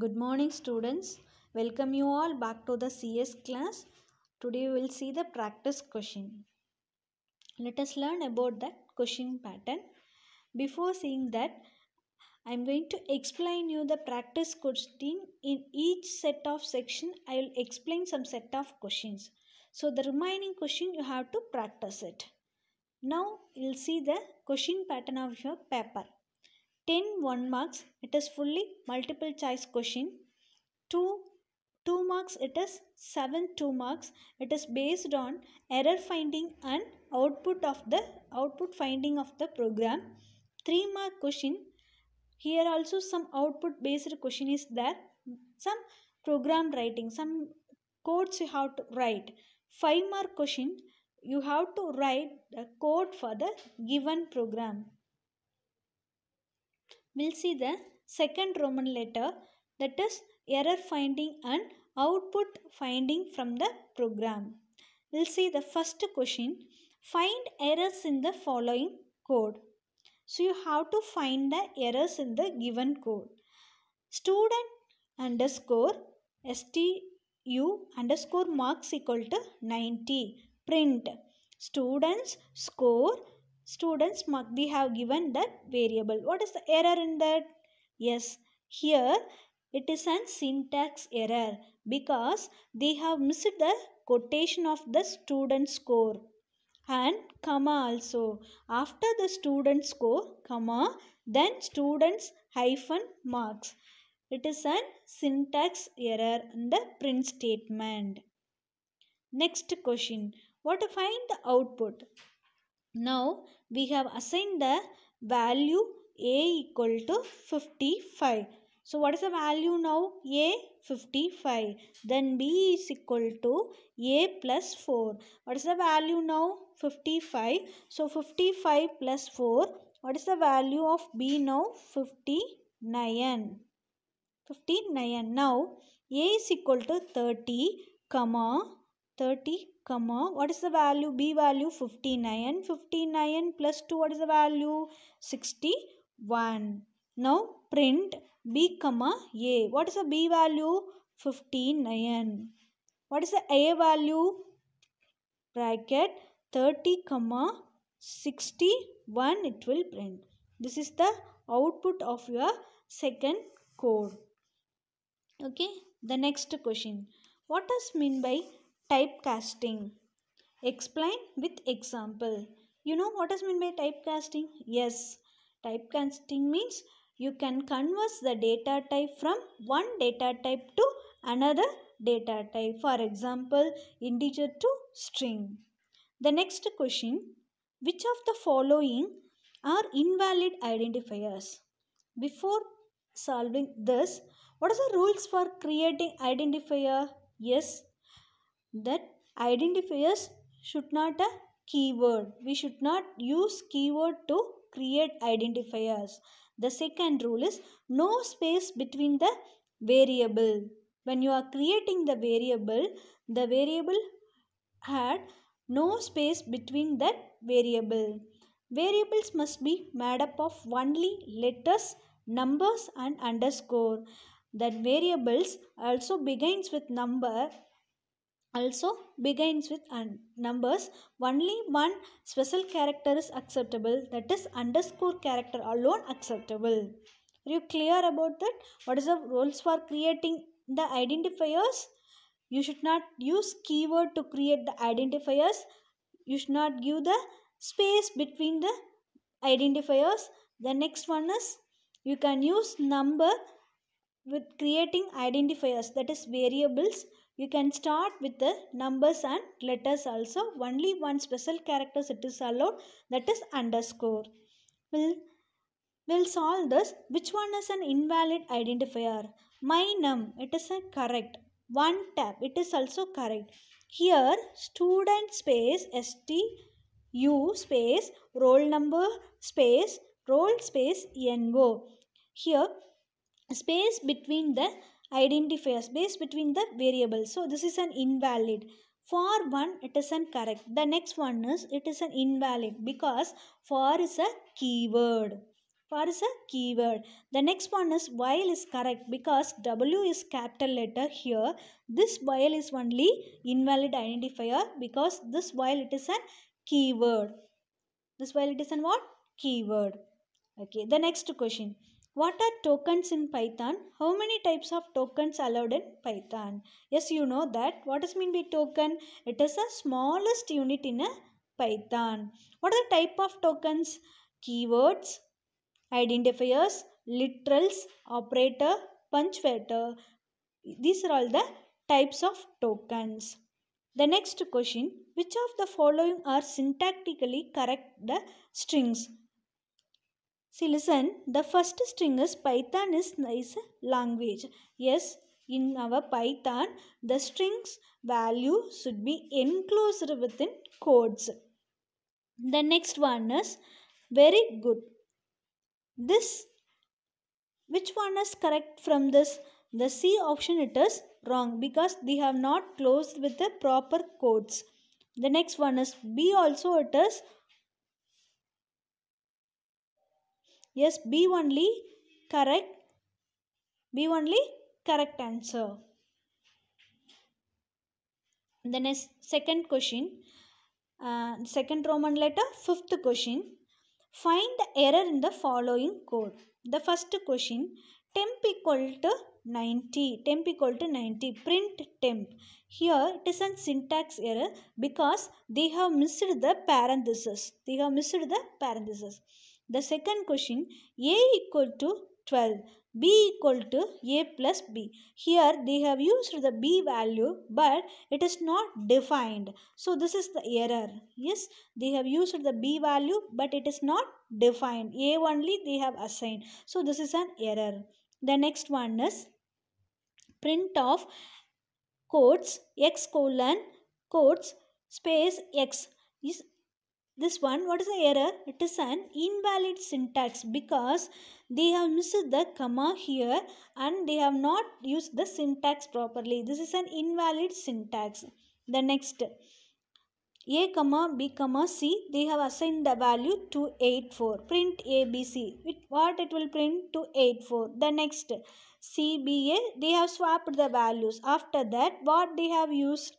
Good morning students. Welcome you all back to the CS class. Today we will see the practice question. Let us learn about the question pattern. Before seeing that, I am going to explain you the practice question in each set of section. I will explain some set of questions. So the remaining question you have to practice it. Now you will see the question pattern of your paper. 10 1 marks it is fully multiple choice question 2 2 marks it is 7 2 marks it is based on error finding and output of the output finding of the program 3 mark question here also some output based question is there some program writing some codes you have to write 5 mark question you have to write the code for the given program We'll see the second Roman letter that is error finding and output finding from the program. We'll see the first question. Find errors in the following code. So you have to find the errors in the given code. Student underscore stu underscore marks equal to 90. Print. Students score students mark We have given that variable. What is the error in that? Yes, here it is an syntax error because they have missed the quotation of the student score and comma also. After the student score, comma, then students hyphen marks. It is an syntax error in the print statement. Next question. What to find the output? Now we have assigned the value a equal to 55. So what is the value now? a 55. Then b is equal to a plus 4. What is the value now? 55. So 55 plus 4. What is the value of b now? 59. 59. Now a is equal to 30 comma 30 comma what is the value b value 59 59 plus 2 what is the value 61 now print b comma a what is the b value 59 what is the a value bracket 30 comma 61 it will print this is the output of your second code okay the next question what does mean by typecasting explain with example you know what is meant by typecasting yes typecasting means you can converse the data type from one data type to another data type for example integer to string the next question which of the following are invalid identifiers before solving this what are the rules for creating identifier yes that identifiers should not a keyword. We should not use keyword to create identifiers. The second rule is no space between the variable. When you are creating the variable, the variable had no space between that variable. Variables must be made up of only letters, numbers and underscore. That variables also begins with number also begins with numbers. Only one special character is acceptable that is underscore character alone acceptable. Are you clear about that? What is the rules for creating the identifiers? You should not use keyword to create the identifiers. You should not give the space between the identifiers. The next one is you can use number with creating identifiers that is variables you can start with the numbers and letters also. Only one special character it is allowed that is underscore. We'll, we'll solve this. Which one is an invalid identifier? My num. It is a correct. One tab. It is also correct. Here student space st u space roll number space roll space ngo Here space between the identifier space between the variables. So this is an invalid. For one, it is an correct. The next one is it is an invalid because for is a keyword. For is a keyword. The next one is while is correct because W is capital letter here. This while is only invalid identifier because this while it is an keyword. This while it is an what? Keyword. Okay. The next question. What are tokens in Python? How many types of tokens allowed in Python? Yes, you know that. What does mean by token? It is the smallest unit in a Python. What are the type of tokens? Keywords, identifiers, literals, operator, punch factor. These are all the types of tokens. The next question, which of the following are syntactically correct the strings? See, listen, the first string is Python is nice language. Yes, in our Python, the string's value should be enclosed within codes. The next one is very good. This, which one is correct from this? The C option it is wrong because they have not closed with the proper codes. The next one is B also it is Yes, B only correct. B only correct answer. Then is second question. Uh, second Roman letter, fifth question. Find the error in the following code. The first question, temp equal to 90 temp equal to 90 print temp here it is a syntax error because they have missed the parenthesis they have missed the parenthesis the second question A equal to 12 b equal to a plus b. Here they have used the b value but it is not defined. So this is the error. Yes, they have used the b value but it is not defined. A only they have assigned. So this is an error. The next one is print of quotes x colon quotes space x is this one, what is the error? It is an invalid syntax because they have missed the comma here and they have not used the syntax properly. This is an invalid syntax. The next, a comma b comma c they have assigned the value to 8 4 print a b c with what it will print to 8 4 the next c b a they have swapped the values after that what they have used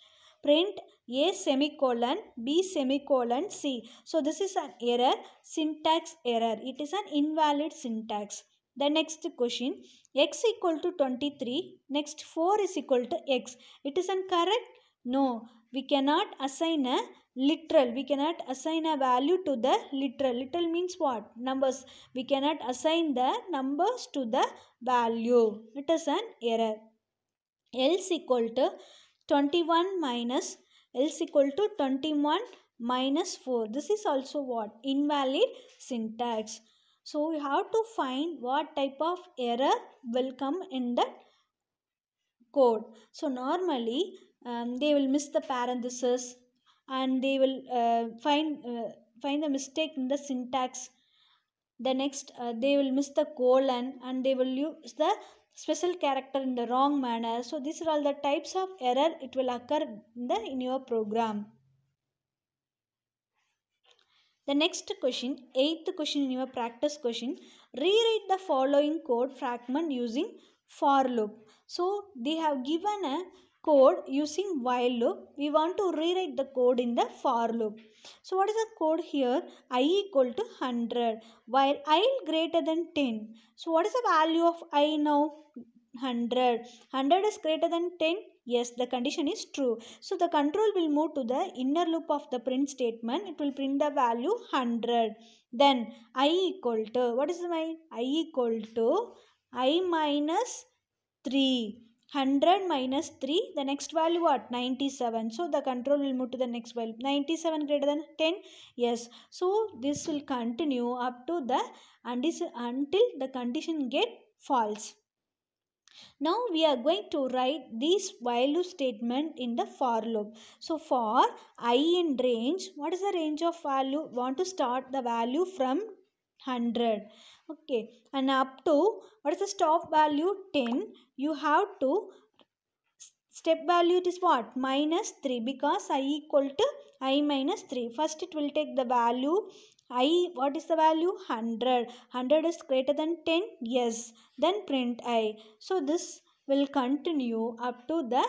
print a semicolon, B semicolon, C. So this is an error, syntax error. It is an invalid syntax. The next question, x equal to 23, next 4 is equal to x. It is incorrect? No, we cannot assign a literal. We cannot assign a value to the literal. Literal means what? Numbers. We cannot assign the numbers to the value. It is an error. else equal to 21 minus is equal to 21 minus 4. This is also what? Invalid syntax. So we have to find what type of error will come in the code. So normally um, they will miss the parenthesis and they will uh, find uh, find the mistake in the syntax. The next uh, they will miss the colon and they will use the special character in the wrong manner. So these are all the types of error it will occur in, the, in your program. The next question, eighth question in your practice question, rewrite the following code fragment using for loop. So they have given a code using while loop. We want to rewrite the code in the for loop. So what is the code here? i equal to 100 while i greater than 10. So what is the value of i now? 100. 100 is greater than 10. Yes, the condition is true. So the control will move to the inner loop of the print statement. It will print the value 100. Then i equal to, what is my, i equal to i minus 3 100 minus 3, the next value what? 97. So, the control will move to the next value. 97 greater than 10? Yes. So, this will continue up to the until the condition get false. Now, we are going to write this while loop statement in the for loop. So, for i in range, what is the range of value? Want to start the value from 100 okay and up to what is the stop value 10 you have to step value it is what minus 3 because i equal to i minus 3 first it will take the value i what is the value 100 100 is greater than 10 yes then print i so this will continue up to the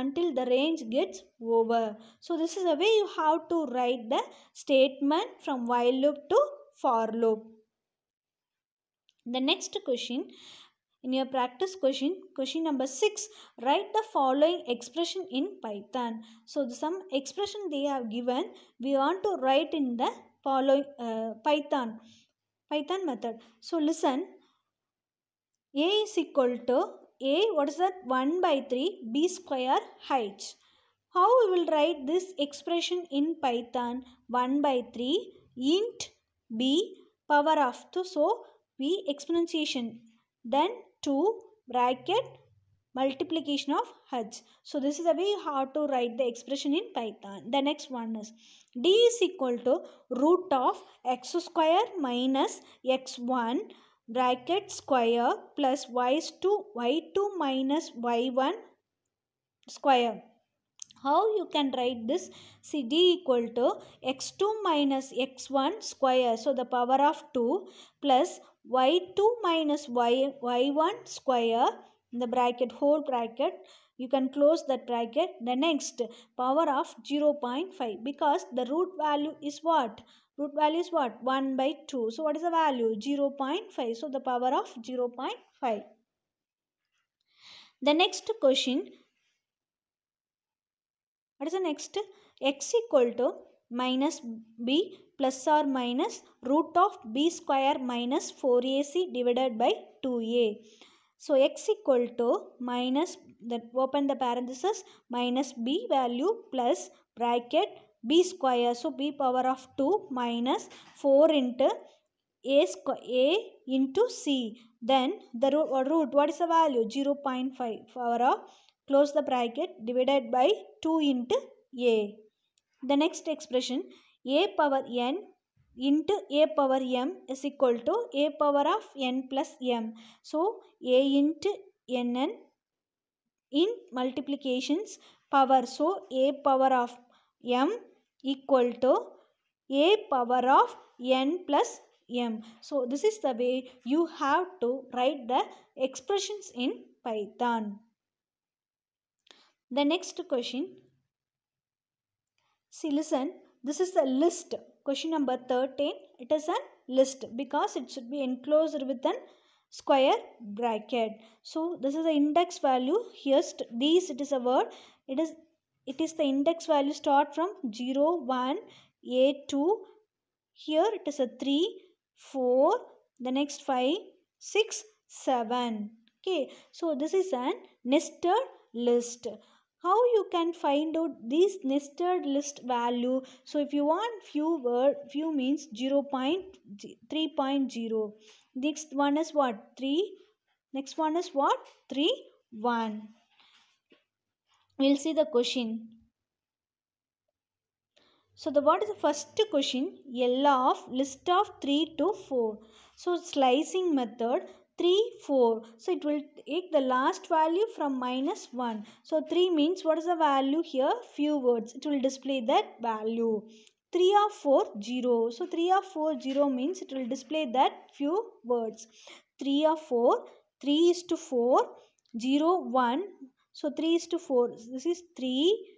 until the range gets over. So this is the way you have to write the statement from while loop to for loop. The next question, in your practice question, question number 6, write the following expression in Python. So, some expression they have given, we want to write in the following uh, Python, Python method. So, listen, A is equal to A, what is that? 1 by 3, B square h. How we will write this expression in Python? 1 by 3 int b power of 2. So, b exponentiation. Then 2 bracket multiplication of h. So this is the way how to write the expression in Python. The next one is d is equal to root of x square minus x1 bracket square plus y2 y2 minus y1 square. How you can write this? See d equal to x2 minus x1 square. So the power of 2 plus y2 minus y, y1 square in the bracket whole bracket you can close that bracket the next power of 0 0.5 because the root value is what root value is what 1 by 2 so what is the value 0 0.5 so the power of 0 0.5 the next question what is the next x equal to minus b plus or minus root of b square minus 4ac divided by 2a. So x equal to minus that open the parenthesis minus b value plus bracket b square. So b power of 2 minus 4 into a, square, a into c. Then the root, root what is the value 0 0.5 power of close the bracket divided by 2 into a. The next expression a power n into a power m is equal to a power of n plus m. So a into nn in multiplications power. So a power of m equal to a power of n plus m. So this is the way you have to write the expressions in Python. The next question See, listen, this is a list. Question number 13, it is a list because it should be enclosed with an square bracket. So, this is the index value. Here, these, it is a word. It is, it is the index value start from 0, 1, a 2. Here, it is a 3, 4, the next 5, 6, 7. Okay, so this is an nested list how you can find out these nested list value so if you want few word few means zero point three point zero. next one is what 3 next one is what 3 1 we'll see the question so the what is the first question l of list of 3 to 4 so slicing method 3, 4. So it will take the last value from minus 1. So 3 means what is the value here? Few words. It will display that value. 3 or 4, 0. So 3 or 4, 0 means it will display that few words. 3 or 4, 3 is to 4, 0, 1. So 3 is to 4. This is 3,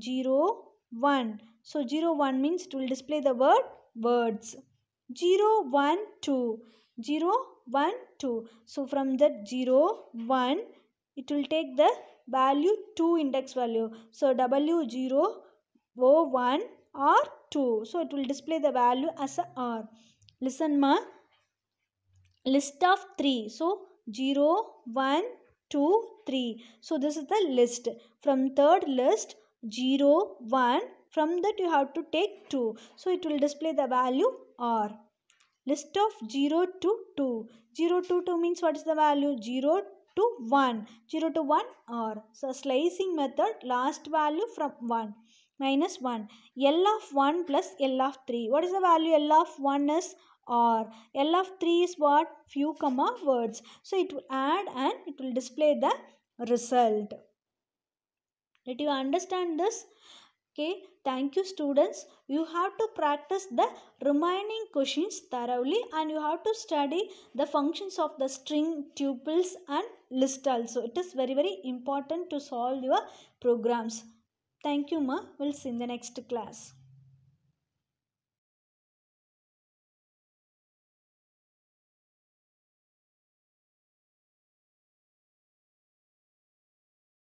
0, 1. So 0, 1 means it will display the word words. 0, 1, 2. 0, 1, 2. So from that 0, 1, it will take the value 2 index value. So W 0, O 1 or 2. So it will display the value as a R. Listen ma. List of 3. So 0, 1, 2, 3. So this is the list. From third list 0, 1. From that you have to take 2. So it will display the value R list of 0 to 2. 0 to 2 means what is the value? 0 to 1. 0 to 1 or so slicing method last value from 1 minus 1. L of 1 plus L of 3. What is the value L of 1 is or L of 3 is what? Few comma words. So it will add and it will display the result. Did you understand this? Okay, thank you students. You have to practice the remaining questions thoroughly and you have to study the functions of the string, tuples and list also. It is very very important to solve your programs. Thank you ma. We'll see in the next class.